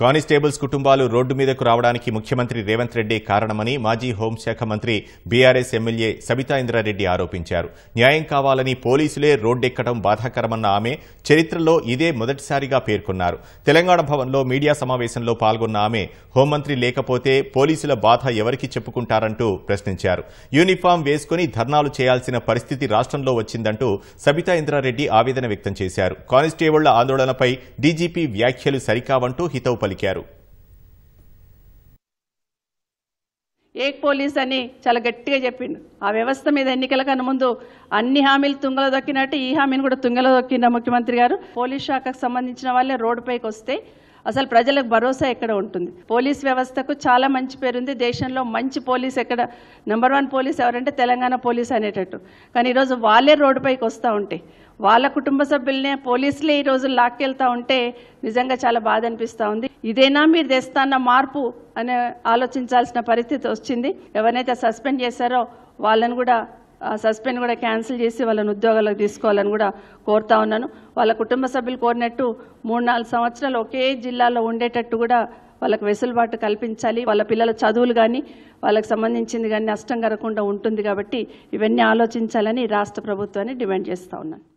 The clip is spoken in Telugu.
కానిస్టేబుల్స్ కుటుంబాలు రోడ్డు మీదకు రావడానికి ముఖ్యమంత్రి రేవంత్ రెడ్డి కారణమని మాజీ హోంశాఖ మంత్రి బీఆర్ఎస్ ఎమ్మెల్యే సబితా ఇంద్రారెడ్డి ఆరోపించారు న్యాయం కావాలని పోలీసులే రోడ్డెక్కడం బాధాకరమన్న ఆమె చరిత్రలో ఇదే మొదటిసారిగా పేర్కొన్నారు తెలంగాణ భవన్లో మీడియా సమావేశంలో పాల్గొన్న ఆమె హోంమంత్రి లేకపోతే పోలీసుల బాధ ఎవరికి చెప్పుకుంటారంటూ ప్రశ్నించారు యూనిఫామ్ వేసుకుని ధర్నాలు చేయాల్సిన పరిస్థితి రాష్ట్రంలో వచ్చిందంటూ సబితా ఇంద్రారెడ్డి ఆవేదన వ్యక్తం చేశారు కానిస్టేబుళ్ల ఆందోళనపై డీజీపీ వ్యాఖ్యలు సరికావంటూ హితవు పలికారు ఏక్ పోలీస్ అని చాలా గట్టిగా చెప్పిండు ఆ వ్యవస్థ మీద ఎన్నికల కన్నా ముందు అన్ని హామీలు తుంగలో దొక్కినట్టు ఈ హామీని కూడా తుంగలో దొక్కిండ ముఖ్యమంత్రి గారు పోలీస్ శాఖకు సంబంధించిన వాళ్ళే రోడ్డుపైకి వస్తే అసలు ప్రజలకు భరోసా ఎక్కడ ఉంటుంది పోలీస్ వ్యవస్థకు చాలా మంచి పేరుంది దేశంలో మంచి పోలీస్ ఎక్కడ నెంబర్ వన్ పోలీస్ ఎవరంటే తెలంగాణ పోలీస్ అనేటట్టు కానీ ఈరోజు వాళ్ళే రోడ్డుపైకి వస్తూ ఉంటాయి వాళ్ళ కుటుంబ సభ్యులనే పోలీసులే ఈ రోజు లాక్కెళ్తూ ఉంటే నిజంగా చాలా బాధ అనిపిస్తూ ఉంది ఇదేనా మీరు తెస్తాన్న మార్పు అని ఆలోచించాల్సిన పరిస్థితి వచ్చింది ఎవరైతే సస్పెండ్ చేశారో వాళ్ళని కూడా సస్పెండ్ కూడా క్యాన్సిల్ చేసి వాళ్ళని ఉద్యోగాలకు తీసుకోవాలని కూడా కోరుతా ఉన్నాను వాళ్ళ కుటుంబ సభ్యులు కోరినట్టు మూడు నాలుగు సంవత్సరాలు ఒకే జిల్లాలో ఉండేటట్టు కూడా వాళ్ళకి వెసులుబాటు కల్పించాలి వాళ్ళ పిల్లల చదువులు కానీ వాళ్ళకి సంబంధించింది కానీ నష్టం కలగకుండా ఉంటుంది కాబట్టి ఇవన్నీ ఆలోచించాలని రాష్ట్ర ప్రభుత్వాన్ని డిమాండ్ చేస్తూ ఉన్నాను